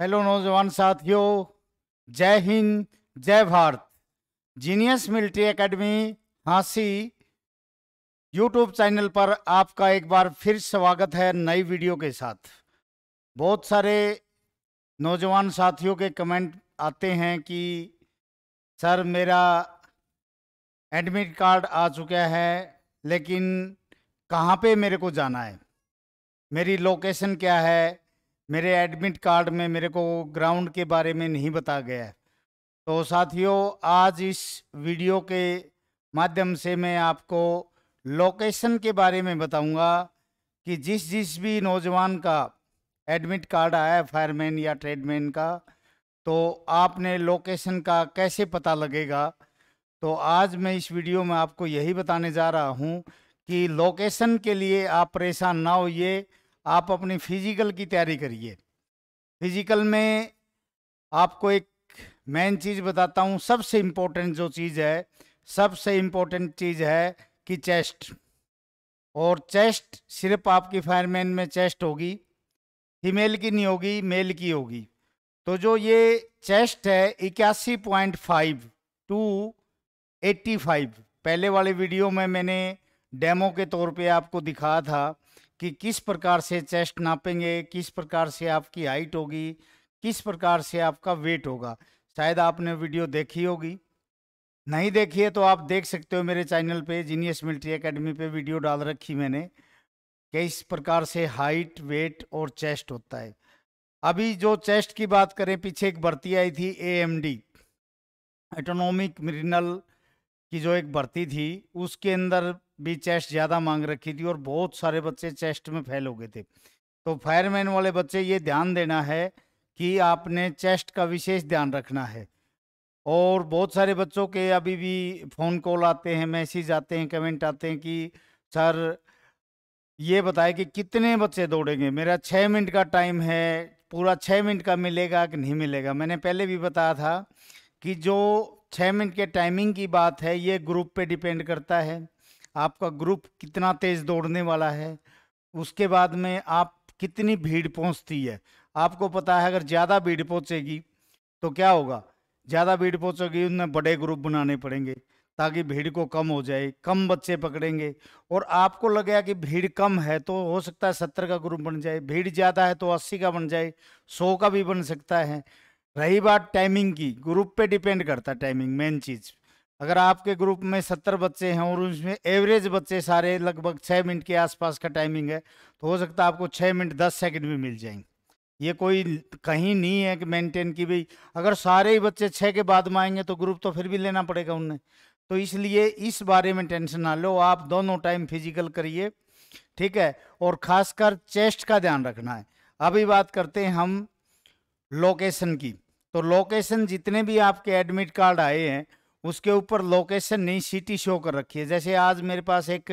hello नौजवान साथियों जय हिंद जय Bharat genius military academy Hansi YouTube channel पर आपका एक बार फिर स्वागत है नई वीडियो के साथ बहुत सारे नौजवान साथियों के कमेंट आते हैं कि सर मेरा एडमिट कार्ड आ चुका है लेकिन कहाँ पे मेरे को जाना है मेरी लोकेशन क्या है मेरे एडमिट कार्ड में मेरे को ग्राउंड के बारे में नहीं बताया गया है तो साथियों आज इस वीडियो के माध्यम से मैं आपको लोकेशन के बारे में बताऊंगा कि जिस जिस भी नौजवान का एडमिट कार्ड आया है फायरमैन या ट्रेडमैन का तो आपने लोकेशन का कैसे पता लगेगा तो आज मैं इस वीडियो में आपको यही बताने जा रहा हूँ कि लोकेशन के लिए आप परेशान ना होइए आप अपनी फिजिकल की तैयारी करिए फिजिकल में आपको एक मेन चीज़ बताता हूँ सबसे इम्पोर्टेंट जो चीज़ है सबसे इम्पोर्टेंट चीज़ है कि चेस्ट और चेस्ट सिर्फ आपकी फायरमैन में चेस्ट होगी फीमेल की नहीं होगी मेल की होगी तो जो ये चेस्ट है इक्यासी point five to eighty five पहले वाले वीडियो में मैंने डेमो के तौर पे आपको दिखाया था कि किस प्रकार से चेस्ट नापेंगे किस प्रकार से आपकी हाइट होगी किस प्रकार से आपका वेट होगा शायद आपने वीडियो देखी होगी नहीं देखी है तो आप देख सकते हो मेरे चैनल पे जीनियस मिलिट्री एकेडमी पे वीडियो डाल रखी मैंने कि इस प्रकार से हाइट वेट और चेस्ट होता है अभी जो चेस्ट की बात करें पीछे एक भर्ती आई थी डी एटोनॉमिक मिरिनल की जो एक भर्ती थी उसके अंदर भी चेस्ट ज़्यादा मांग रखी थी और बहुत सारे बच्चे चेस्ट में फेल हो गए थे तो फायरमैन वाले बच्चे ये ध्यान देना है कि आपने चेस्ट का विशेष ध्यान रखना है और बहुत सारे बच्चों के अभी भी फ़ोन कॉल आते हैं मैसेज आते हैं कमेंट आते हैं कि सर ये बताए कि कितने बच्चे दौड़ेंगे मेरा छः मिनट का टाइम है पूरा छः मिनट का मिलेगा कि नहीं मिलेगा मैंने पहले भी बताया था कि जो छः मिनट के टाइमिंग की बात है ये ग्रुप पे डिपेंड करता है आपका ग्रुप कितना तेज़ दौड़ने वाला है उसके बाद में आप कितनी भीड़ पहुंचती है आपको पता है अगर ज़्यादा भीड़ पहुंचेगी तो क्या होगा ज़्यादा भीड़ पहुंचेगी उनमें बड़े ग्रुप बनाने पड़ेंगे ताकि भीड़ को कम हो जाए कम बच्चे पकड़ेंगे और आपको लगे कि भीड़ कम है तो हो सकता है सत्तर का ग्रुप बन जाए भीड़ ज़्यादा है तो अस्सी का बन जाए सौ का भी बन सकता है रही बात टाइमिंग की ग्रुप पे डिपेंड करता है टाइमिंग मेन चीज़ अगर आपके ग्रुप में सत्तर बच्चे हैं और उसमें एवरेज बच्चे सारे लगभग छः मिनट के आसपास का टाइमिंग है तो हो सकता है आपको छः मिनट दस सेकंड भी मिल जाएंगे ये कोई कहीं नहीं है कि मेंटेन की भाई अगर सारे ही बच्चे छः के बाद में आएंगे तो ग्रुप तो फिर भी लेना पड़ेगा उन्हें तो इसलिए इस बारे में टेंशन ना लो आप दोनों टाइम फिजिकल करिए ठीक है और खासकर चेस्ट का ध्यान रखना है अभी बात करते हैं हम लोकेशन की तो लोकेशन जितने भी आपके एडमिट कार्ड आए हैं उसके ऊपर लोकेशन नहीं सिटी शो कर रखी है जैसे आज मेरे पास एक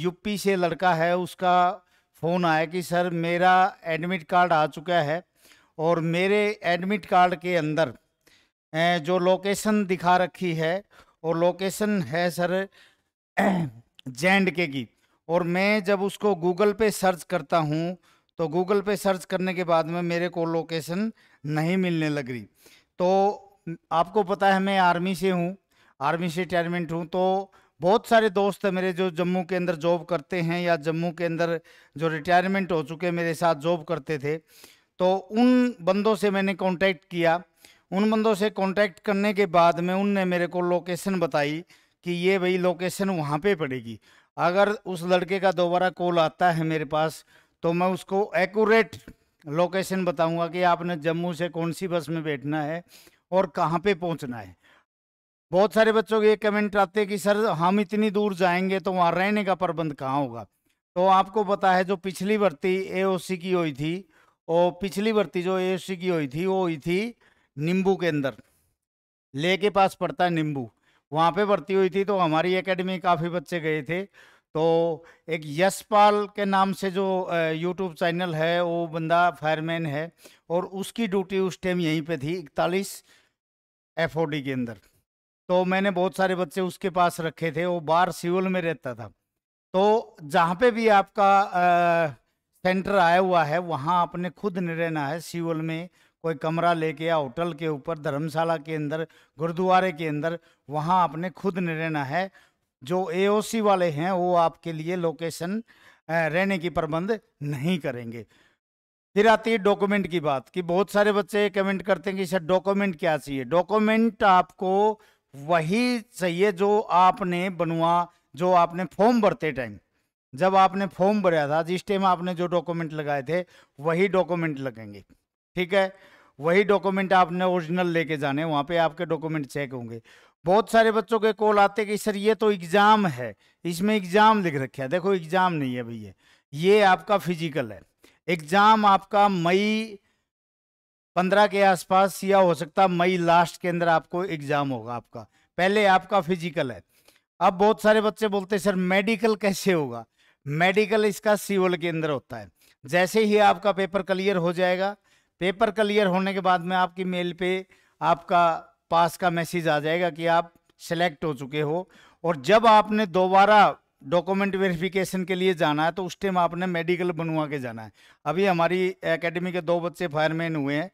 यूपी से लड़का है उसका फ़ोन आया कि सर मेरा एडमिट कार्ड आ चुका है और मेरे एडमिट कार्ड के अंदर जो लोकेशन दिखा रखी है और लोकेशन है सर जे के की और मैं जब उसको गूगल पे सर्च करता हूँ तो गूगल पे सर्च करने के बाद में मेरे को लोकेशन नहीं मिलने लग रही तो आपको पता है मैं आर्मी से हूँ आर्मी से रिटायरमेंट हूँ तो बहुत सारे दोस्त हैं मेरे जो जम्मू के अंदर जॉब करते हैं या जम्मू के अंदर जो रिटायरमेंट हो चुके मेरे साथ जॉब करते थे तो उन बंदों से मैंने कॉन्टैक्ट किया उन बंदों से कॉन्टैक्ट करने के बाद में उनने मेरे को लोकेशन बताई कि ये भाई लोकेशन वहाँ पे पड़ेगी अगर उस लड़के का दोबारा कॉल आता है मेरे पास तो मैं उसको एकूरेट लोकेशन बताऊंगा कि आपने जम्मू से कौन सी बस में बैठना है और कहाँ पे पहुँचना है बहुत सारे बच्चों के ये कमेंट आते हैं कि सर हम इतनी दूर जाएंगे तो वहाँ रहने का प्रबंध कहाँ होगा तो आपको पता है जो पिछली भर्ती ए की हुई थी और पिछली भर्ती जो ए की हुई थी वो हुई थी नींबू के अंदर ले के पास पड़ता है नींबू वहाँ पे भर्ती हुई थी तो हमारी एकेडमी काफ़ी बच्चे गए थे तो एक यशपाल के नाम से जो यूट्यूब चैनल है वो बंदा फायरमैन है और उसकी ड्यूटी उस टाइम यहीं पे थी इकतालीस एफ के अंदर तो मैंने बहुत सारे बच्चे उसके पास रखे थे वो बाहर सियोल में रहता था तो जहाँ पे भी आपका सेंटर आया हुआ है वहाँ आपने खुद नहीं रहना है सियोल में कोई कमरा लेके या होटल के ऊपर धर्मशाला के अंदर गुरुद्वारे के अंदर वहाँ आपने खुद नहीं रहना है जो ए वाले हैं वो आपके लिए लोकेशन रहने की प्रबंध नहीं करेंगे फिर आती है डॉक्यूमेंट की बात कि बहुत सारे बच्चे कमेंट करते हैं कि सर डॉक्यूमेंट क्या चाहिए डॉक्यूमेंट आपको वही चाहिए जो आपने बनवा जो आपने फॉर्म भरते टाइम जब आपने फॉर्म भरा था जिस टाइम आपने जो डॉक्यूमेंट लगाए थे वही डॉक्यूमेंट लगेंगे ठीक है वही डॉक्यूमेंट आपने ओरिजिनल लेके जाने वहाँ पे आपके डॉक्यूमेंट चेक होंगे बहुत सारे बच्चों के कॉल आते कि सर ये तो एग्ज़ाम है इसमें एग्ज़ाम लिख रखे है देखो एग्ज़ाम नहीं है भैया ये आपका फिजिकल है एग्जाम आपका मई पंद्रह के आसपास या हो सकता है मई लास्ट के अंदर आपको एग्जाम होगा आपका पहले आपका फिजिकल है अब बहुत सारे बच्चे बोलते हैं सर मेडिकल कैसे होगा मेडिकल इसका सीओल के अंदर होता है जैसे ही आपका पेपर क्लियर हो जाएगा पेपर क्लियर होने के बाद में आपकी मेल पे आपका पास का मैसेज आ जाएगा कि आप सेलेक्ट हो चुके हो और जब आपने दोबारा डॉक्यूमेंट वेरिफिकेशन के लिए जाना है तो उस टाइम आपने मेडिकल बनवा के जाना है अभी हमारी एकेडमी के दो बच्चे फायरमैन हुए हैं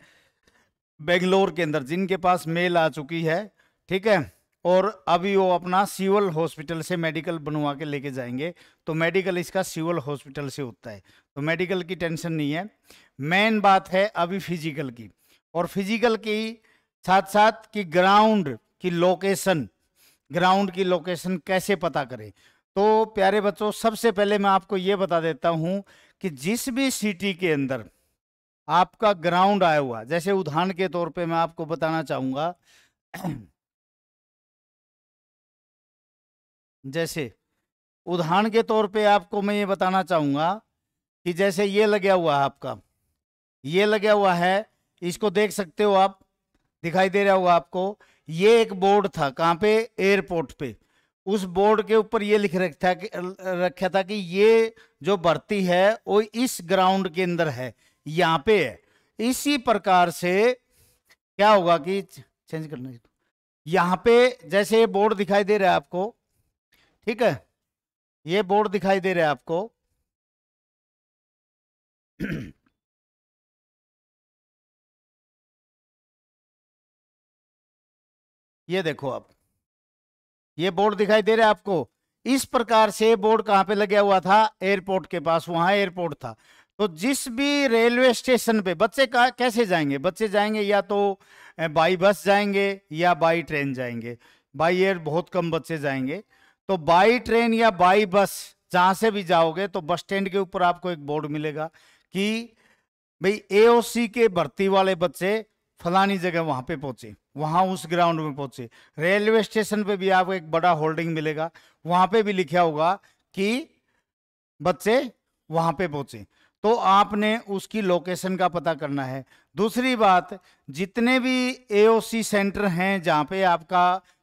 बेंगलोर के अंदर जिनके पास मेल आ चुकी है ठीक है और अभी वो अपना सिविल हॉस्पिटल से मेडिकल बनवा के लेके जाएंगे तो मेडिकल इसका सिविल हॉस्पिटल से होता है तो मेडिकल की टेंशन नहीं है मेन बात है अभी फिजिकल की और फिजिकल की साथ साथ कि ग्राउंड की लोकेशन ग्राउंड की लोकेशन कैसे पता करें तो प्यारे बच्चों सबसे पहले मैं आपको ये बता देता हूँ कि जिस भी सिटी के अंदर आपका ग्राउंड आया हुआ जैसे उदाहरण के तौर पे मैं आपको बताना चाहूँगा जैसे उदाहरण के तौर पे आपको मैं ये बताना चाहूँगा कि जैसे ये लगा हुआ है आपका ये लगा हुआ है इसको देख सकते हो आप दिखाई दे रहा होगा आपको ये एक बोर्ड था कहाँ पे एयरपोर्ट पे उस बोर्ड के ऊपर ये लिख रखा रखा था कि ये जो भर्ती है वो इस ग्राउंड के अंदर है यहाँ पे है इसी प्रकार से क्या होगा कि चेंज करना यहाँ पे जैसे ये बोर्ड दिखाई दे रहा है आपको ठीक है ये बोर्ड दिखाई दे रहा है आपको ये देखो आप ये बोर्ड दिखाई दे रहा है आपको इस प्रकार से बोर्ड कहाँ पे लगा हुआ था एयरपोर्ट के पास वहां एयरपोर्ट था तो जिस भी रेलवे स्टेशन पे बच्चे कैसे जाएंगे बच्चे जाएंगे या तो बाई बस जाएंगे या बाई ट्रेन जाएंगे बाई एयर बहुत कम बच्चे जाएंगे तो बाई ट्रेन या बाई बस जहां से भी जाओगे तो बस स्टैंड के ऊपर आपको एक बोर्ड मिलेगा कि भाई एओसी के भर्ती वाले बच्चे फलानी जगह वहाँ पे पहुँचे वहाँ उस ग्राउंड में पहुँचे रेलवे स्टेशन पे भी आपको एक बड़ा होल्डिंग मिलेगा वहाँ पे भी लिखा होगा कि बच्चे वहाँ पे पहुँचे तो आपने उसकी लोकेशन का पता करना है दूसरी बात जितने भी एओसी सेंटर हैं जहाँ पे आपका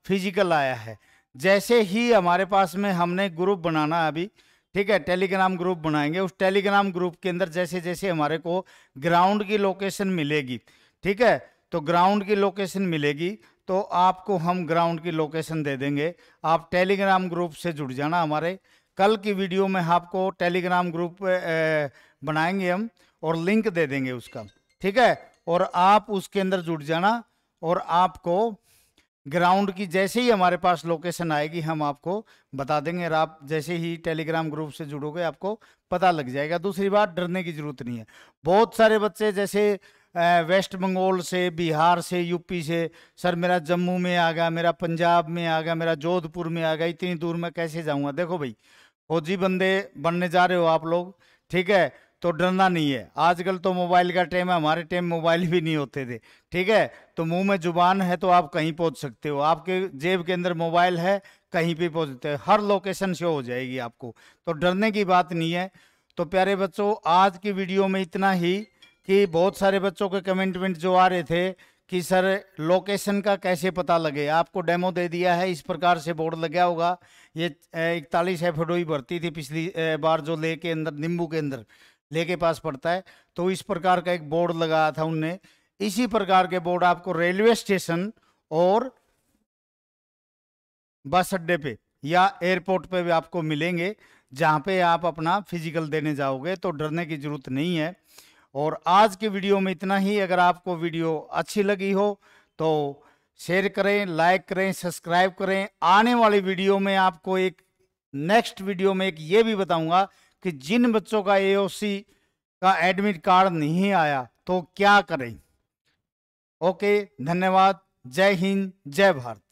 फिजिकल आया है जैसे ही हमारे पास में हमने ग्रुप बनाना अभी ठीक है टेलीग्राम ग्रुप बनाएंगे उस टेलीग्राम ग्रुप के अंदर जैसे जैसे हमारे को ग्राउंड की लोकेशन मिलेगी ठीक है तो ग्राउंड की लोकेशन मिलेगी तो आपको हम ग्राउंड की लोकेशन दे देंगे आप टेलीग्राम ग्रुप से जुड़ जाना हमारे कल की वीडियो में आपको टेलीग्राम ग्रुप बनाएंगे हम और लिंक दे देंगे उसका ठीक है और आप उसके अंदर जुड़ जाना और आपको ग्राउंड की जैसे ही हमारे पास लोकेशन आएगी हम आपको बता देंगे और आप जैसे ही टेलीग्राम ग्रुप से जुड़ोगे आपको पता लग जाएगा दूसरी बात डरने की ज़रूरत नहीं है बहुत सारे बच्चे जैसे वेस्ट बंगाल से बिहार से यूपी से सर मेरा जम्मू में आ गया मेरा पंजाब में आ गया मेरा जोधपुर में आ गया इतनी दूर मैं कैसे जाऊँगा देखो भाई फौजी बंदे बनने जा रहे हो आप लोग ठीक है तो डरना नहीं है आजकल तो मोबाइल का टाइम है हमारे टाइम मोबाइल भी नहीं होते थे ठीक है तो मुंह में जुबान है तो आप कहीं पहुंच सकते हो आपके जेब के अंदर मोबाइल है कहीं भी सकते हो हर लोकेशन शो हो जाएगी आपको तो डरने की बात नहीं है तो प्यारे बच्चों आज की वीडियो में इतना ही कि बहुत सारे बच्चों के कमेंटमेंट जो आ रहे थे कि सर लोकेशन का कैसे पता लगे आपको डेमो दे दिया है इस प्रकार से बोर्ड लगा होगा ये इकतालीस एफ डोई भरती थी पिछली बार जो ले के अंदर नींबू के अंदर ले के पास पड़ता है तो इस प्रकार का एक बोर्ड लगाया था उनने इसी प्रकार के बोर्ड आपको रेलवे स्टेशन और बस अड्डे पे या एयरपोर्ट पे भी आपको मिलेंगे जहाँ पे आप अपना फिजिकल देने जाओगे तो डरने की ज़रूरत नहीं है और आज के वीडियो में इतना ही अगर आपको वीडियो अच्छी लगी हो तो शेयर करें लाइक करें सब्सक्राइब करें आने वाली वीडियो में आपको एक नेक्स्ट वीडियो में एक ये भी बताऊंगा कि जिन बच्चों का एओसी का एडमिट कार्ड नहीं आया तो क्या करें ओके धन्यवाद जय हिंद जय भारत